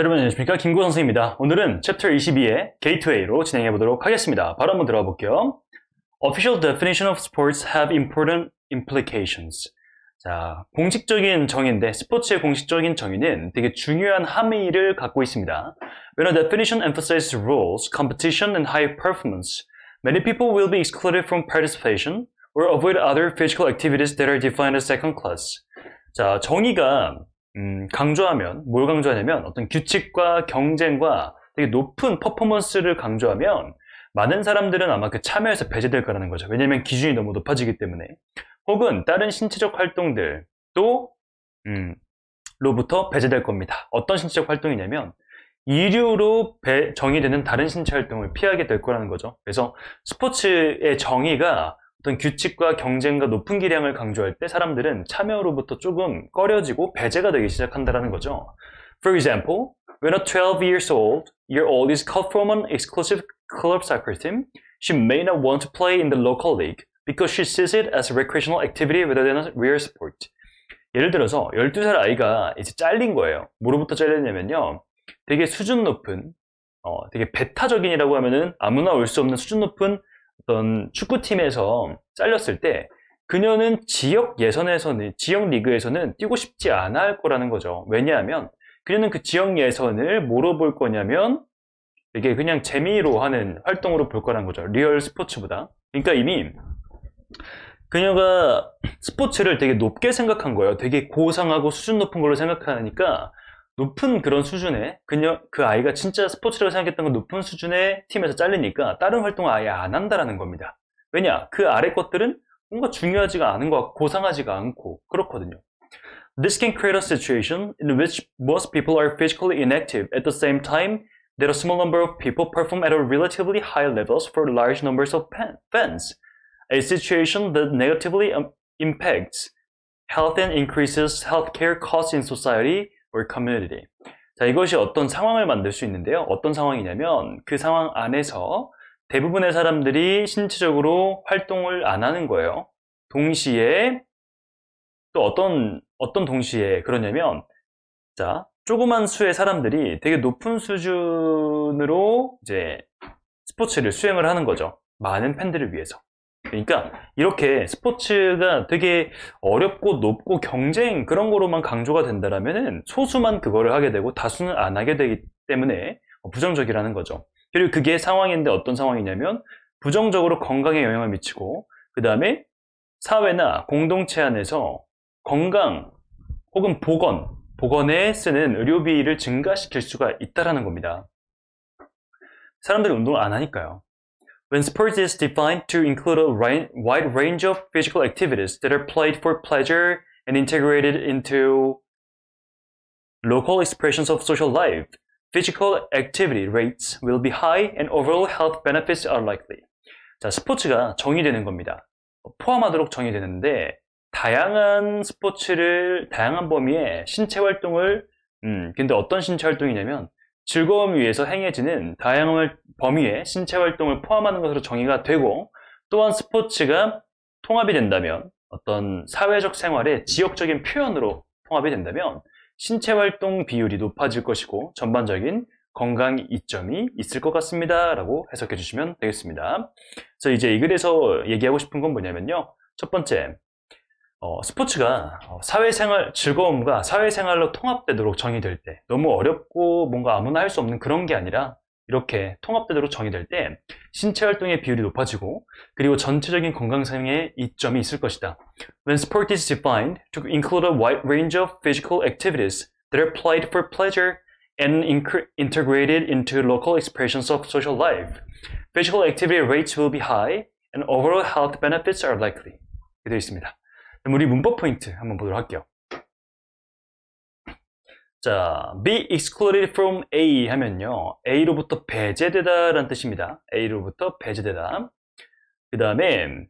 여러분 안녕하십니까 김구 선생입니다 오늘은 챕터 22의 게이트웨이로 진행해 보도록 하겠습니다 바로 한번 들어가 볼게요 Official definition of sports have important implications 자, 공식적인 정의인데 스포츠의 공식적인 정의는 되게 중요한 함의를 갖고 있습니다. When a definition emphasizes rules, competition, and high performance, many people will be excluded from participation or avoid other physical activities that are defined as second class. 자, 정의가 음, 강조하면 뭘 강조하냐면 어떤 규칙과 경쟁과 되게 높은 퍼포먼스를 강조하면 많은 사람들은 아마 그 참여에서 배제될 거라는 거죠. 왜냐면 하 기준이 너무 높아지기 때문에 혹은 다른 신체적 활동들 도 음, 로부터 배제될 겁니다. 어떤 신체적 활동이냐면 이류로 배, 정의되는 다른 신체 활동을 피하게 될 거라는 거죠. 그래서 스포츠의 정의가 어떤 규칙과 경쟁과 높은 기량을 강조할 때 사람들은 참여로부터 조금 꺼려지고 배제가 되기 시작한다는 거죠. For example, when a 12 years old, year old is cut from an exclusive club soccer team, she may not want to play in the local league because she sees it as a recreational activity rather than a real sport. 예를 들어서 12살 아이가 이제 잘린 거예요. 뭐로부터 잘렸냐면요. 되게 수준 높은, 어, 되게 배타적인이라고 하면은 아무나 올 수 없는 수준 높은 어떤 축구팀에서 잘렸을 때 그녀는 지역 예선에서는 지역 리그에서는 뛰고 싶지 않아 할 거라는 거죠. 왜냐하면 그녀는 그 지역 예선을 뭐로 볼 거냐면 이게 그냥 재미로 하는 활동으로 볼거라는 거죠. 리얼 스포츠보다. 그러니까 이미 그녀가 스포츠를 되게 높게 생각한 거예요. 되게 고상하고 수준 높은 걸로 생각하니까 높은 그런 수준의 그녀 그 아이가 진짜 스포츠라고 생각했던 건 높은 수준의 팀에서 잘리니까 다른 활동을 아예 안 한다라는 겁니다. 왜냐 그 아래 것들은 뭔가 중요하지가 않은 것 같고 고상하지가 않고 그렇거든요. This can create a situation in which most people are physically inactive at the same time that a small number of people perform at a relatively high levels for large numbers of fans. A situation that negatively impacts health and increases healthcare costs in society or community. 자, 이것이 어떤 상황을 만들 수 있는데요. 어떤 상황이냐면 그 상황 안에서 대부분의 사람들이 신체적으로 활동을 안 하는 거예요. 동시에 또 어떤 어떤 동시에 그러냐면 자, 조그만 수의 사람들이 되게 높은 수준으로 이제 스포츠를 수행을 하는 거죠. 많은 팬들을 위해서. 그러니까 이렇게 스포츠가 되게 어렵고 높고 경쟁 그런 거로만 강조가 된다라면은 소수만 그거를 하게 되고 다수는 안 하게 되기 때문에 부정적이라는 거죠. 그리고 그게 상황인데 어떤 상황이냐면 부정적으로 건강에 영향을 미치고 그 다음에 사회나 공동체 안에서 건강 혹은 보건, 보건에 쓰는 의료비를 증가시킬 수가 있다라는 겁니다. 사람들이 운동을 안 하니까요. When sports is defined to include a wide range of physical activities that are played for pleasure and integrated into local expressions of social life, physical activity rates will be high and overall health benefits are likely. 자, 스포츠가 정의되는 겁니다. 포함하도록 정의되는데 다양한 스포츠를 다양한 범위의 신체 활동을 음, 근데 어떤 신체 활동이냐면 즐거움 위해서 행해지는 다양한 범위의 신체 활동을 포함하는 것으로 정의가 되고 또한 스포츠가 통합이 된다면 어떤 사회적 생활의 지역적인 표현으로 통합이 된다면 신체 활동 비율이 높아질 것이고 전반적인 건강 이점이 있을 것 같습니다 라고 해석해 주시면 되겠습니다 그래서 이제 이 글에서 얘기하고 싶은 건 뭐냐면요 첫 번째 어, 스포츠가 사회생활 즐거움과 사회생활로 통합되도록 정의될 때 너무 어렵고 뭔가 아무나 할 수 없는 그런 게 아니라 이렇게 통합되도록 정의될 때 신체 활동의 비율이 높아지고 그리고 전체적인 건강상의 이점이 있을 것이다. When sport is defined to include a wide range of physical activities that are played for pleasure and integrated into local expressions of social life, physical activity rates will be high and overall health benefits are likely. 되어 있습니다. 그럼 우리 문법 포인트 한번 보도록 할게요. 자, be excluded from A 하면요. A로부터 배제되다 라는 뜻입니다. A로부터 배제되다. 그 다음에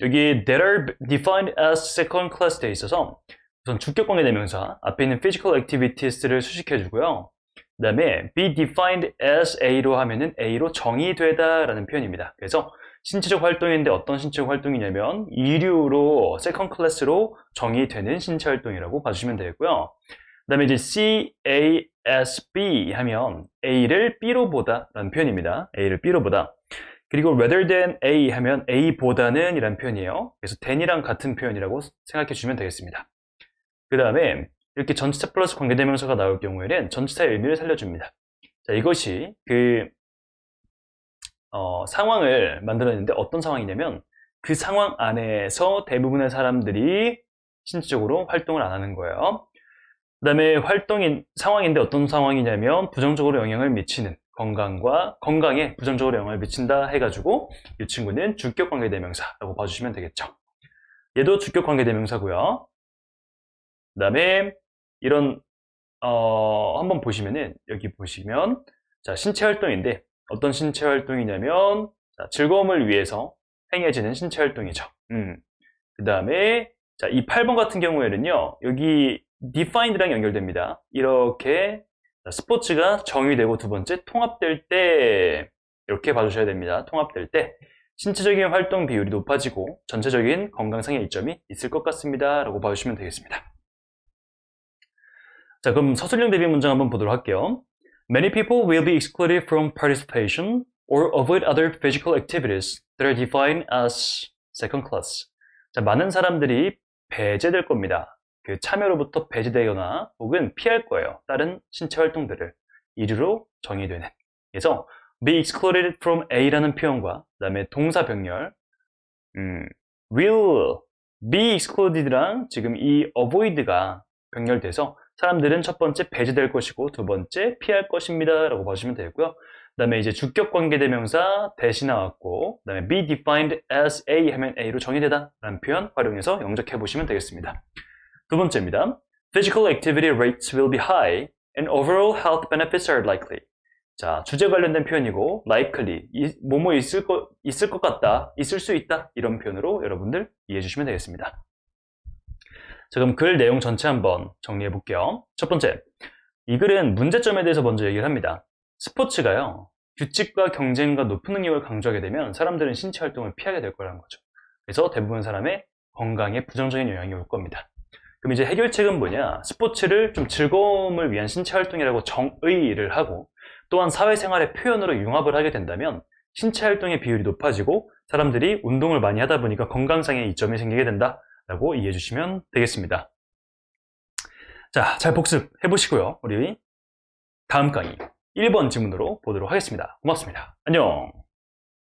여기 that are defined as second class 돼 있어서 우선 주격관계 대명사 앞에 있는 physical activities를 수식해주고요. 그 다음에 be defined as A로 하면은 A로 정의되다 라는 표현입니다. 그래서 신체적 활동인데 어떤 신체적 활동이냐면 이류로 세컨 클래스로 정의되는 신체 활동이라고 봐주시면 되겠고요. 그 다음에 이제 CASB 하면 A를 B로 보다 라는 표현입니다. A를 B로 보다. 그리고 rather than A 하면 A보다는 이란 표현이에요. 그래서 than이랑 같은 표현이라고 생각해 주시면 되겠습니다. 그 다음에 이렇게 전치사 플러스 관계대명사가 나올 경우에는 전치사의 의미를 살려줍니다. 자, 이것이 그 어, 상황을 만들어냈는데 어떤 상황이냐면 그 상황 안에서 대부분의 사람들이 신체적으로 활동을 안 하는 거예요. 그 다음에 활동인 상황인데 어떤 상황이냐면 부정적으로 영향을 미치는 건강과 건강에 부정적으로 영향을 미친다 해가지고 이 친구는 주격관계대명사라고 봐주시면 되겠죠. 얘도 주격관계대명사고요. 그 다음에 이런 어, 한번 보시면은 여기 보시면 자 신체 활동인데 어떤 신체 활동이냐면 자, 즐거움을 위해서 행해지는 신체 활동이죠. 음. 그 다음에 자, 이 8번 같은 경우에는요. 여기 defined랑 연결됩니다. 이렇게 자, 스포츠가 정의되고 두 번째 통합될 때 이렇게 봐주셔야 됩니다. 통합될 때 신체적인 활동 비율이 높아지고 전체적인 건강상의 이점이 있을 것 같습니다. 라고 봐주시면 되겠습니다. 자 그럼 서술형 대비 문장 한번 보도록 할게요. Many people will be excluded from participation or avoid other physical activities that are defined as second class. 자, 많은 사람들이 배제될 겁니다. 그 참여로부터 배제되거나 혹은 피할 거예요. 다른 신체 활동들을 이위로 정의되는. 그래서 be excluded from A라는 표현과 그 다음에 동사 병렬 음, will be excluded랑 지금 이 avoid가 병렬돼서 사람들은 첫 번째 배제될 것이고 두 번째 피할 것입니다 라고 보시면 되고요 그 다음에 이제 주격 관계 대명사 대신 나왔고 그 다음에 be defined as A 하면 A로 정의되다 라는 표현 활용해서 영적해 보시면 되겠습니다 두 번째입니다 Physical activity rates will be high and overall health benefits are likely 자, 주제 관련된 표현이고 likely, 이, 뭐뭐 있을 있을 것 같다, 있을 수 있다 이런 표현으로 여러분들 이해해 주시면 되겠습니다. 자, 그럼 글 내용 전체 한번 정리해 볼게요. 첫 번째, 이 글은 문제점에 대해서 먼저 얘기를 합니다. 스포츠가요, 규칙과 경쟁과 높은 능력을 강조하게 되면 사람들은 신체 활동을 피하게 될 거라는 거죠. 그래서 대부분 사람의 건강에 부정적인 영향이 올 겁니다. 그럼 이제 해결책은 뭐냐? 스포츠를 좀 즐거움을 위한 신체 활동이라고 정의를 하고 또한 사회생활의 표현으로 융합을 하게 된다면 신체 활동의 비율이 높아지고 사람들이 운동을 많이 하다 보니까 건강상의 이점이 생기게 된다 라고 이해해 주시면 되겠습니다. 자, 잘 복습해 보시고요. 우리 다음 강의 1번 지문으로 보도록 하겠습니다. 고맙습니다. 안녕!